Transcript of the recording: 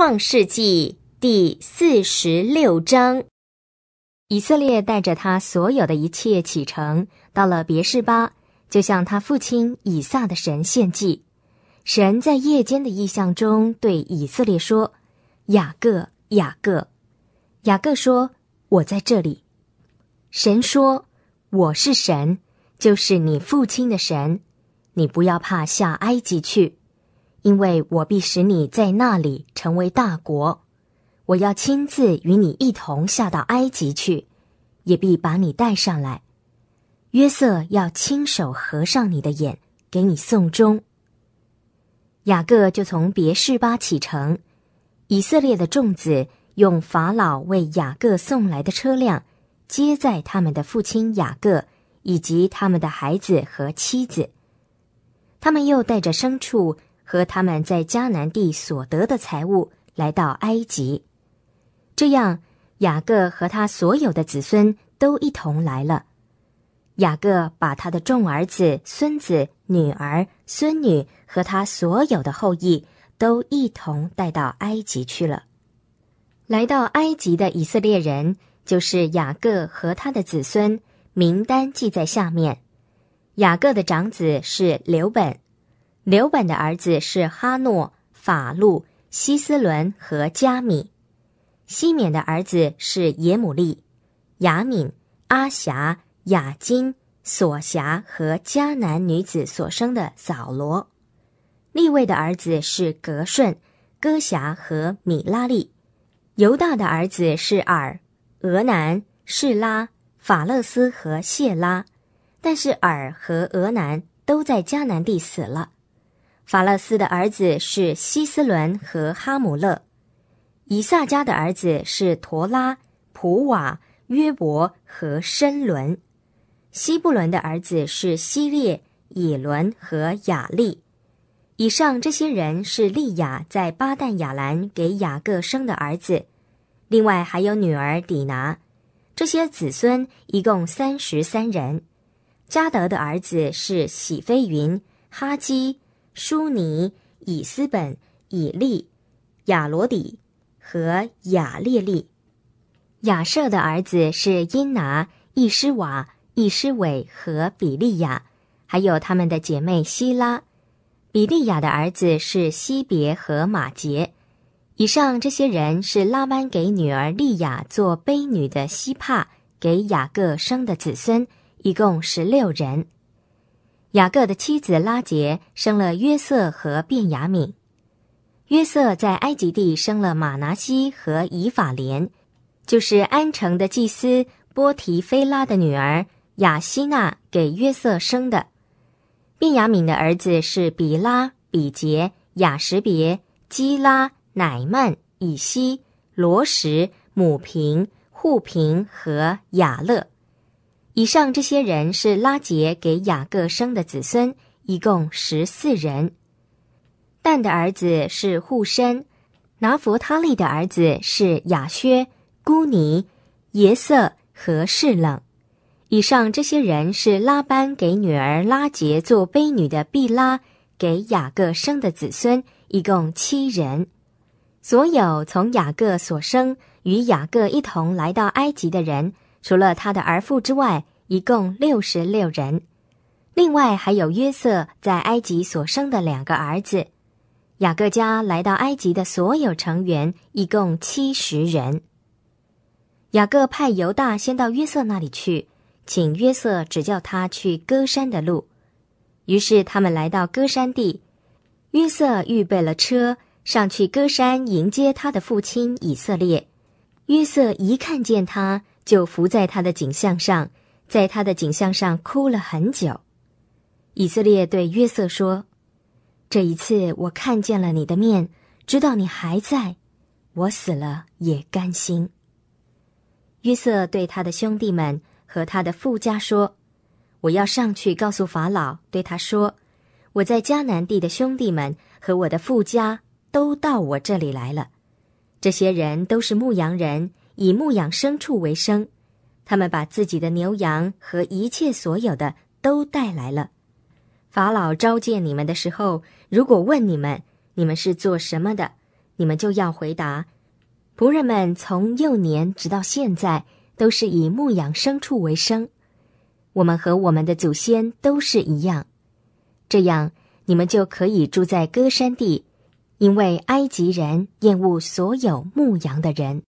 创世纪第四十六章，以色列带着他所有的一切启程，到了别是巴，就向他父亲以撒的神献祭。神在夜间的意象中对以色列说：“雅各，雅各。”雅各说：“我在这里。”神说：“我是神，就是你父亲的神。你不要怕下埃及去，因为我必使你在那里。”成为大国，我要亲自与你一同下到埃及去，也必把你带上来。约瑟要亲手合上你的眼，给你送终。雅各就从别是巴启程，以色列的众子用法老为雅各送来的车辆，接载他们的父亲雅各以及他们的孩子和妻子，他们又带着牲畜。和他们在迦南地所得的财物来到埃及，这样雅各和他所有的子孙都一同来了。雅各把他的重儿子、孙子、女儿、孙女和他所有的后裔都一同带到埃及去了。来到埃及的以色列人就是雅各和他的子孙，名单记在下面。雅各的长子是刘本。刘本的儿子是哈诺、法路、西斯伦和加米；西缅的儿子是耶姆利、雅敏、阿霞、雅金、索霞和迦南女子所生的扫罗；利位的儿子是格顺、戈霞和米拉利；犹大的儿子是尔、俄南、士拉、法勒斯和谢拉；但是尔和俄南都在迦南地死了。法勒斯的儿子是希斯伦和哈姆勒，以撒家的儿子是陀拉、普瓦、约伯和申伦，希布伦的儿子是希列、以伦和雅利。以上这些人是利亚在巴旦亚兰给雅各生的儿子，另外还有女儿底拿，这些子孙一共三十三人。加德的儿子是喜飞云、哈基。舒尼、以斯本、以利、亚罗底和亚列利，亚舍的儿子是因拿、易施瓦、易施伟和比利亚，还有他们的姐妹希拉。比利亚的儿子是希别和马杰。以上这些人是拉班给女儿利亚做卑女的希帕给雅各生的子孙，一共十六人。雅各的妻子拉杰生了约瑟和卞雅敏。约瑟在埃及地生了马拿西和以法莲，就是安城的祭司波提菲拉的女儿雅西娜给约瑟生的。卞雅敏的儿子是比拉、比杰、雅什别、基拉、乃曼、以西、罗什、母平、户平和雅乐。以上这些人是拉杰给雅各生的子孙，一共十四人。但的儿子是护身，拿弗他利的儿子是雅薛、孤尼、耶色和士冷。以上这些人是拉班给女儿拉杰做婢女的毕拉给雅各生的子孙，一共七人。所有从雅各所生与雅各一同来到埃及的人。除了他的儿父之外，一共六十六人；另外还有约瑟在埃及所生的两个儿子。雅各家来到埃及的所有成员，一共七十人。雅各派犹大先到约瑟那里去，请约瑟指教他去歌山的路。于是他们来到歌山地，约瑟预备了车，上去歌山迎接他的父亲以色列。约瑟一看见他。就伏在他的景象上，在他的景象上哭了很久。以色列对约瑟说：“这一次我看见了你的面，知道你还在，我死了也甘心。”约瑟对他的兄弟们和他的父家说：“我要上去告诉法老，对他说，我在迦南地的兄弟们和我的父家都到我这里来了。这些人都是牧羊人。”以牧养牲畜为生，他们把自己的牛羊和一切所有的都带来了。法老召见你们的时候，如果问你们你们是做什么的，你们就要回答：仆人们从幼年直到现在都是以牧养牲畜为生。我们和我们的祖先都是一样，这样你们就可以住在戈山地，因为埃及人厌恶所有牧羊的人。